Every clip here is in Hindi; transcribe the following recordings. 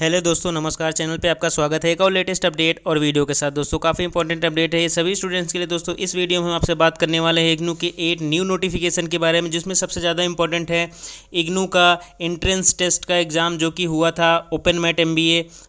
हेलो दोस्तों नमस्कार चैनल पे आपका स्वागत है एक और लेटेस्ट अपडेट और वीडियो के साथ दोस्तों काफ़ी इंपॉर्टेंट अपडेट है ये सभी स्टूडेंट्स के लिए दोस्तों इस वीडियो में हम आपसे बात करने वाले हैं इग्नू के एट न्यू नोटिफिकेशन के बारे में जिसमें सबसे ज़्यादा इंपॉर्टेंट है इग्नू का एंट्रेंस टेस्ट का एग्ज़ाम जो कि हुआ था open mat M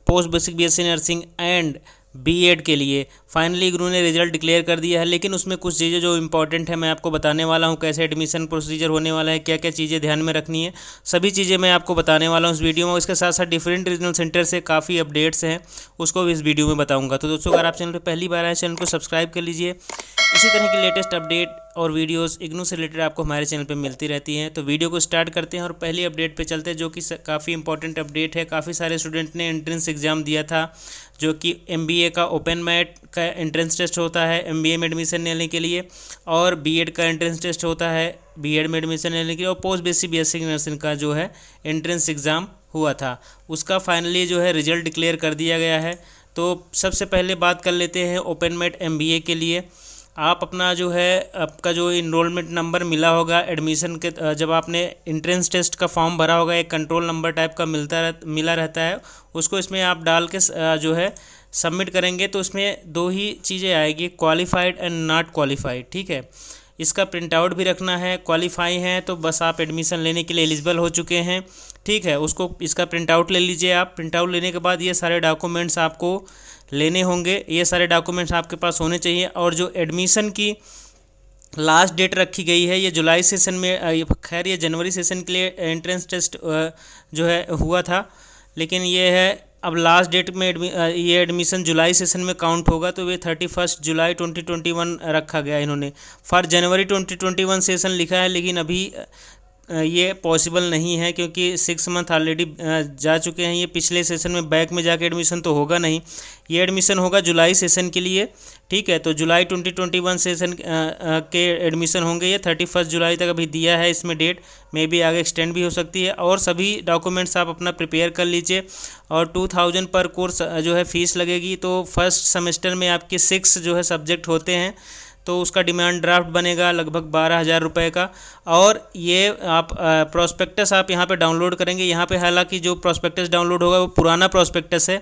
post basic B nursing and BEd के लिए फाइनली गुरु ने रिजल्ट डिक्लेयर कर दिया है लेकिन उसमें कुछ चीज़ें जो इंपॉर्टेंट है मैं आपको बताने वाला हूँ कैसे एडमिशन प्रोसीजर होने वाला है क्या क्या चीज़ें ध्यान में रखनी है सभी चीज़ें मैं आपको बताने वाला हूँ इस वीडियो में इसके साथ साथ डिफरेंट रीजनल सेंटर से काफ़ी अपडेट्स हैं उसको भी इस वीडियो में बताऊँगा तो दोस्तों अगर आप चैनल पर पहली बार आए चैनल को सब्सक्राइब कर लीजिए इसी तरह की लेटेस्ट अपडेट और वीडियोस इग्नू से रिलेटेड आपको हमारे चैनल पे मिलती रहती हैं तो वीडियो को स्टार्ट करते हैं और पहली अपडेट पे चलते हैं जो कि काफ़ी इंपॉर्टेंट अपडेट है काफ़ी सारे स्टूडेंट ने एंट्रेंस एग्ज़ाम दिया था जो कि एम का ओपन मैट का एंट्रेंस टेस्ट होता है एम में एडमिशन लेने के लिए और बी का एंट्रेंस टेस्ट होता है बी में एडमिशन लेने के लिए और post basic B S nursing का जो है एंट्रेंस एग्ज़ाम हुआ था उसका फाइनली जो है रिजल्ट डिक्लेयर कर दिया गया है तो सबसे पहले बात कर लेते हैं ओपन मेट एम के लिए आप अपना जो है आपका जो इनरोलमेंट नंबर मिला होगा एडमिशन के जब आपने इंट्रेंस टेस्ट का फॉर्म भरा होगा एक कंट्रोल नंबर टाइप का मिलता रह, मिला रहता है उसको इसमें आप डाल के जो है सबमिट करेंगे तो उसमें दो ही चीज़ें आएगी क्वालिफाइड एंड नॉट क्वालिफाइड ठीक है इसका प्रिंट आउट भी रखना है क्वालिफाई हैं तो बस आप एडमिशन लेने के लिए एलिजिबल हो चुके हैं ठीक है उसको इसका प्रिंट आउट ले लीजिए आप प्रिंट आउट लेने के बाद ये सारे डॉक्यूमेंट्स आपको लेने होंगे ये सारे डॉक्यूमेंट्स आपके पास होने चाहिए और जो एडमिशन की लास्ट डेट रखी गई है ये जुलाई सेशन में खैर ये जनवरी सेशन के लिए एंट्रेंस टेस्ट जो है हुआ था लेकिन ये है अब लास्ट डेट में एडमि ये एडमिशन जुलाई सेशन में काउंट होगा तो ये थर्टी फर्स्ट जुलाई ट्वेंटी ट्वेंटी वन रखा गया इन्होंने फॉर जनवरी ट्वेंटी ट्वेंटी वन सेशन लिखा है लेकिन अभी ये पॉसिबल नहीं है क्योंकि सिक्स मंथ ऑलरेडी जा चुके हैं ये पिछले सेशन में बैक में जाके एडमिशन तो होगा नहीं ये एडमिशन होगा जुलाई सेशन के लिए ठीक है तो जुलाई 2021 सेशन के एडमिशन होंगे ये थर्टी फर्स्ट जुलाई तक अभी दिया है इसमें डेट मे बी आगे एक्सटेंड भी हो सकती है और सभी डॉक्यूमेंट्स आप अपना प्रिपेयर कर लीजिए और टू थाउजेंड पर कोर्स जो है फ़ीस लगेगी तो फर्स्ट सेमेस्टर में आपके सिक्स जो है सब्जेक्ट होते हैं तो उसका डिमांड ड्राफ्ट बनेगा लगभग बारह हज़ार रुपये का और ये आप प्रोस्पेक्टस आप यहाँ पे डाउनलोड करेंगे यहाँ पे हालांकि जो प्रोस्पेक्टस डाउनलोड होगा वो पुराना प्रोस्पेक्टस है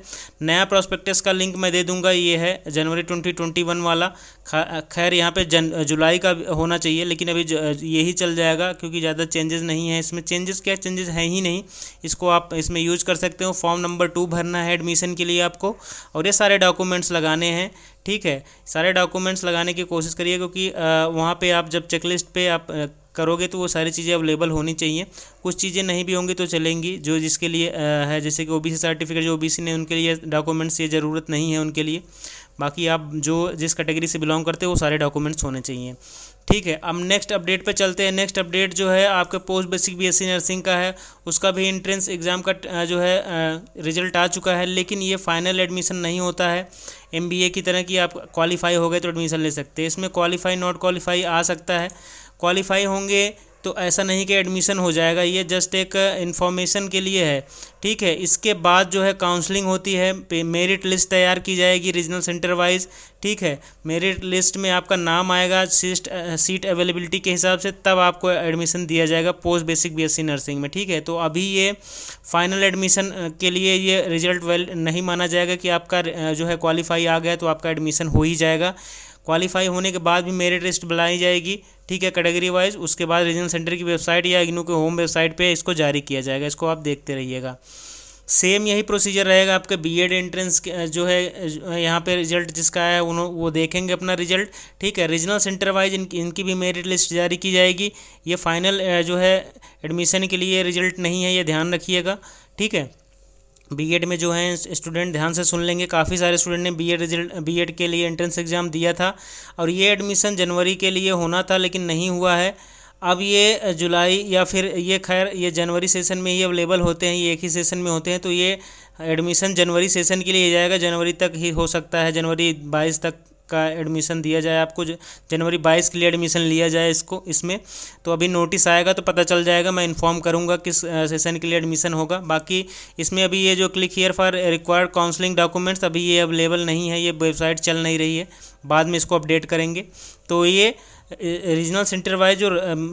नया प्रोस्पेक्टस का लिंक मैं दे दूंगा ये है जनवरी ट्वेंटी ट्वेंटी वन वाला खैर यहाँ पे जन जुलाई का होना चाहिए लेकिन अभी यही चल जाएगा क्योंकि ज़्यादा चेंजेस नहीं है इसमें चेंजेस क्या चेंजेस हैं ही नहीं इसको आप इसमें यूज कर सकते हो फॉर्म नंबर टू भरना है एडमिशन के लिए आपको और ये सारे डॉक्यूमेंट्स लगाने हैं ठीक है सारे डॉक्यूमेंट्स लगाने की कोशिश करिए क्योंकि वहाँ पे आप जब चेकलिस्ट पे आप करोगे तो वो सारी चीज़ें अवेलेबल होनी चाहिए कुछ चीज़ें नहीं भी होंगी तो चलेंगी जो जिसके लिए है जैसे कि ओबीसी सर्टिफिकेट जो ओबीसी ने उनके लिए डॉक्यूमेंट्स ये ज़रूरत नहीं है उनके लिए बाकी आप जो जिस कैटेगरी से बिलोंग करते हो वो सारे डॉक्यूमेंट्स होने चाहिए ठीक है अब नेक्स्ट अपडेट पे चलते हैं नेक्स्ट अपडेट जो है आपके पोस्ट बेसिक बीएससी नर्सिंग का है उसका भी इंट्रेंस एग्ज़ाम का जो है रिजल्ट आ चुका है लेकिन ये फाइनल एडमिशन नहीं होता है एमबीए की तरह की आप क्वालिफाई हो गए तो एडमिशन ले सकते हैं इसमें क्वालिफाई नॉट क्वालिफाई आ सकता है क्वालिफाई होंगे तो ऐसा नहीं कि एडमिशन हो जाएगा ये जस्ट एक इन्फॉर्मेशन के लिए है ठीक है इसके बाद जो है काउंसलिंग होती है मेरिट लिस्ट तैयार की जाएगी रीजनल सेंटर वाइज ठीक है मेरिट लिस्ट में आपका नाम आएगा सीट सीट अवेलेबिलिटी के हिसाब से तब आपको एडमिशन दिया जाएगा पोस्ट बेसिक बीएससी नर्सिंग में ठीक है तो अभी ये फाइनल एडमिशन के लिए ये रिजल्ट वेल नहीं माना जाएगा कि आपका जो है क्वालिफाई आ गया तो आपका एडमिशन हो ही जाएगा क्वालिफाई होने के बाद भी मेरिट लिस्ट बनाई जाएगी ठीक है कैटेगरी वाइज उसके बाद रीजन सेंटर की वेबसाइट या इग्नू के होम वेबसाइट पे इसको जारी किया जाएगा इसको आप देखते रहिएगा सेम यही प्रोसीजर रहेगा आपके बीएड एंट्रेंस जो है यहाँ पे रिजल्ट जिसका है उन्होंने वो देखेंगे अपना रिजल्ट ठीक है रीजनल सेंटर वाइज इनकी इनकी भी मेरिट लिस्ट जारी की जाएगी ये फाइनल जो है एडमिशन के लिए रिजल्ट नहीं है ये ध्यान रखिएगा ठीक है बीएड में जो है स्टूडेंट ध्यान से सुन लेंगे काफ़ी सारे स्टूडेंट ने बीएड रिजल्ट बीएड के लिए एंट्रेंस एग्ज़ाम दिया था और ये एडमिशन जनवरी के लिए होना था लेकिन नहीं हुआ है अब ये जुलाई या फिर ये खैर ये जनवरी सेशन में ही अवेलेबल होते हैं ये एक ही सेशन में होते हैं तो ये एडमिशन जनवरी सेशन के लिए जाएगा जनवरी तक ही हो सकता है जनवरी बाईस तक का एडमिशन दिया जाए आपको जनवरी बाईस के लिए एडमिशन लिया जाए इसको इसमें तो अभी नोटिस आएगा तो पता चल जाएगा मैं इन्फॉर्म करूँगा किस सेशन के लिए एडमिशन होगा बाकी इसमें अभी ये जो click here for required counselling documents अभी ये अवेलेबल नहीं है ये वेबसाइट चल नहीं रही है बाद में इसको अपडेट करेंगे तो ये रीजनल सेंटर वाइज जो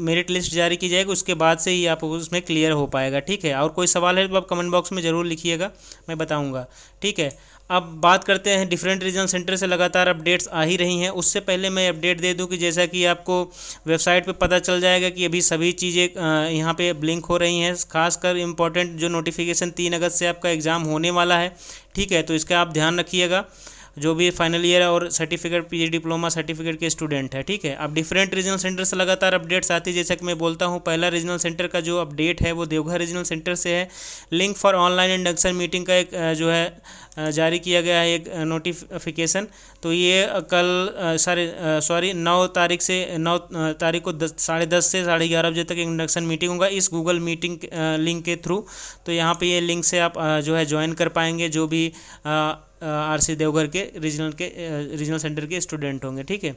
मेरिट लिस्ट जारी की जाएगी उसके बाद से ही आप उसमें क्लियर हो पाएगा ठीक है और कोई सवाल है तो आप कमेंट बॉक्स में ज़रूर लिखिएगा मैं बताऊँगा ठीक है अब बात करते हैं डिफरेंट रीजन सेंटर से लगातार अपडेट्स आ ही रही हैं उससे पहले मैं अपडेट दे दूं कि जैसा कि आपको वेबसाइट पे पता चल जाएगा कि अभी सभी चीज़ें यहाँ पे ब्लिंक हो रही हैं खासकर इम्पॉर्टेंट जो नोटिफिकेशन तीन अगस्त से आपका एग्ज़ाम होने वाला है ठीक है तो इसका आप ध्यान रखिएगा जो भी फाइनल ईयर है और सर्टिफिकेट पी डिप्लोमा सर्टिफिकेट के स्टूडेंट है ठीक है अब डिफरेंट रीजनल सेंटर से लगातार अपडेट्स आती है जैसा कि मैं बोलता हूँ पहला रीजनल सेंटर का जो अपडेट है वो देवघर रीजनल सेंटर से है link for online induction meeting का एक जो है जारी किया गया है एक नोटिफिकेशन तो ये कल सारे सॉरी नौ तारीख से नौ तारीख को दस साढ़े दस से साढ़े ग्यारह बजे तक इंडक्शन मीटिंग होगा इस गूगल मीटिंग लिंक के थ्रू तो यहाँ पे ये लिंक से आप जो है ज्वाइन कर पाएंगे जो भी आरसी देवघर के रीजनल के रीजनल सेंटर के स्टूडेंट होंगे ठीक है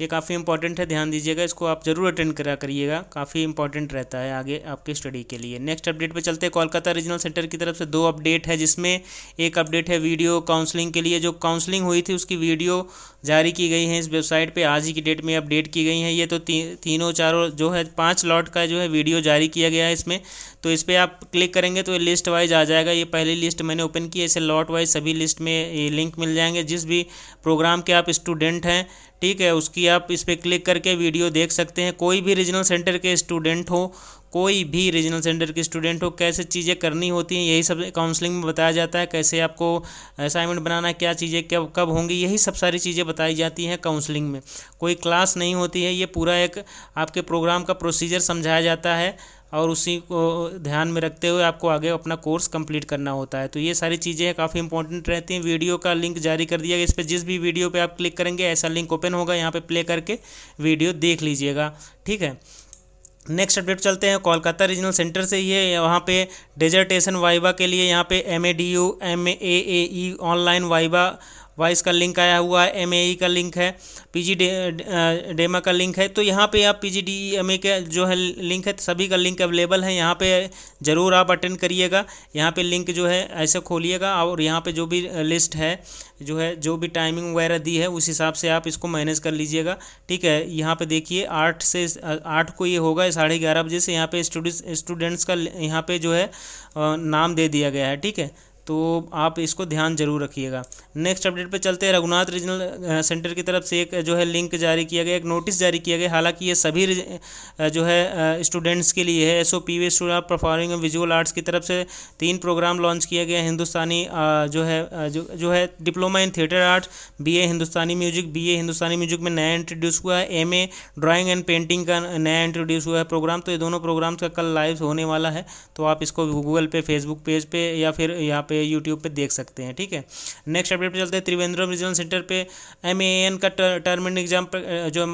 ये काफ़ी इंपॉर्टेंट है ध्यान दीजिएगा इसको आप जरूर अटेंड करा करिएगा काफ़ी इंपॉर्टेंट रहता है आगे आपके स्टडी के लिए नेक्स्ट अपडेट पे चलते हैं कोलकाता रीजनल सेंटर की तरफ से दो अपडेट है जिसमें एक अपडेट है वीडियो काउंसलिंग के लिए जो काउंसलिंग हुई थी उसकी वीडियो जारी की गई है इस वेबसाइट पर आज ही की डेट में अपडेट की गई है ये तो ती, तीनों चारों जो है पाँच लॉट का जो है वीडियो जारी किया गया है इसमें तो इस पर आप क्लिक करेंगे तो ये लिस्ट वाइज आ जाएगा ये पहली लिस्ट मैंने ओपन की है इसे लॉट वाइज सभी लिस्ट में ये लिंक मिल जाएंगे जिस भी प्रोग्राम के आप स्टूडेंट हैं ठीक है उसकी आप इस पर क्लिक करके वीडियो देख सकते हैं कोई भी रीजनल सेंटर के स्टूडेंट हो कोई भी रीजनल सेंटर के स्टूडेंट हो कैसे चीज़ें करनी होती हैं यही सब काउंसलिंग में बताया जाता है कैसे आपको असाइनमेंट बनाना क्या चीज़ें कब कब होंगी यही सब सारी चीज़ें बताई जाती हैं काउंसलिंग में कोई क्लास नहीं होती है ये पूरा एक आपके प्रोग्राम का प्रोसीजर समझाया जाता है और उसी को ध्यान में रखते हुए आपको आगे अपना कोर्स कंप्लीट करना होता है तो ये सारी चीज़ें काफ़ी इंपॉर्टेंट रहती हैं वीडियो का लिंक जारी कर दिया गया इस पर जिस भी वीडियो पे आप क्लिक करेंगे ऐसा लिंक ओपन होगा यहाँ पे प्ले करके वीडियो देख लीजिएगा ठीक है नेक्स्ट अपडेट चलते हैं कोलकाता रीजनल सेंटर से ये वहाँ पे डेजर्टेशन वाइबा के लिए यहाँ पे M A D U M A A E online viva voce का लिंक आया हुआ है एम e का लिंक है पी जी डेमा का लिंक है तो यहाँ पे आप P G D M A का जो है लिंक है तो सभी का लिंक अवेलेबल है यहाँ पे ज़रूर आप अटेंड करिएगा यहाँ पे लिंक जो है ऐसे खोलिएगा और यहाँ पे जो भी लिस्ट है जो है जो भी टाइमिंग वगैरह दी है उस हिसाब से आप इसको मैनेज कर लीजिएगा ठीक है यहाँ पे देखिए आठ से आठ को ये होगा साढ़े ग्यारह बजे से यहाँ पे स्टूडेंट्स का यहाँ पे जो है नाम दे दिया गया है ठीक है तो आप इसको ध्यान जरूर रखिएगा नेक्स्ट अपडेट पे चलते हैं रघुनाथ रीजनल सेंटर की तरफ से एक जो है लिंक जारी किया गया एक नोटिस जारी किया गया हालांकि ये सभी जो है स्टूडेंट्स के लिए है S O P V student performing visual arts की तरफ से तीन प्रोग्राम लॉन्च किया गया हिंदुस्तानी जो है जो, जो है diploma in theatre arts B A Hindustani music B A Hindustani music में नया इंट्रोड्यूस हुआ है M A drawing and painting का नया इंट्रोड्यूस हुआ है प्रोग्राम तो ये दोनों प्रोग्राम्स का कल लाइव होने वाला है तो आप इसको गूगल पे फेसबुक पेज पे या फिर यहाँ पे पे यूट्यूब पे देख सकते हैं ठीक है नेक्स्ट अपडेट पे चलते हैं त्रिवेंद्रम रीजनल सेंटर पे एम का टर्म एंड एग्जाम जो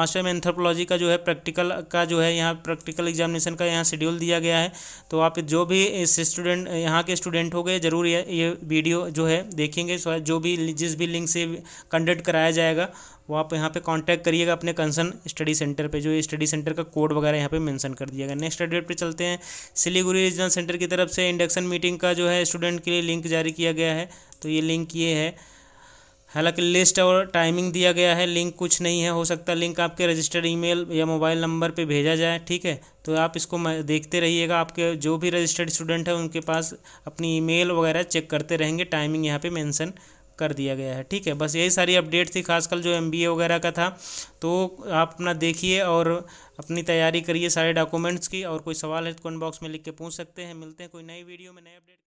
मास्टर में एंथ्रोपोलॉजी का जो है प्रैक्टिकल का जो है यहाँ प्रैक्टिकल एग्जामिनेशन का यहाँ शेड्यूल दिया गया है तो आप जो भी इस स्टूडेंट यहाँ के स्टूडेंट हो गए ज़रूर ये वीडियो जो है देखेंगे जो भी जिस भी लिंक से कंडक्ट कराया जाएगा वो आप यहाँ पे कांटेक्ट करिएगा अपने कंसर्न स्टडी सेंटर पे जो स्टडी सेंटर का कोड वगैरह यहाँ पे मेंशन कर दिएगा नेक्स्ट अपडेट पे चलते हैं सिलीगुड़ी रीजनल सेंटर की तरफ से इंडक्शन मीटिंग का जो है स्टूडेंट के लिए लिंक जारी किया गया है तो ये लिंक ये है हालांकि लिस्ट और टाइमिंग दिया गया है लिंक कुछ नहीं है हो सकता लिंक आपके रजिस्टर्ड ईमेल या मोबाइल नंबर पे भेजा जाए ठीक है तो आप इसको देखते रहिएगा आपके जो भी रजिस्टर्ड स्टूडेंट हैं उनके पास अपनी ईमेल वगैरह चेक करते रहेंगे टाइमिंग यहाँ पे मेंशन कर दिया गया है ठीक है बस यही सारी अपडेट थी खासकर जो एम वगैरह का था तो आप अपना देखिए और अपनी तैयारी करिए सारे डॉक्यूमेंट्स की और कोई सवाल है तो कमेंट बॉक्स में लिख के पूछ सकते हैं मिलते हैं कोई नई वीडियो में नए अपडेट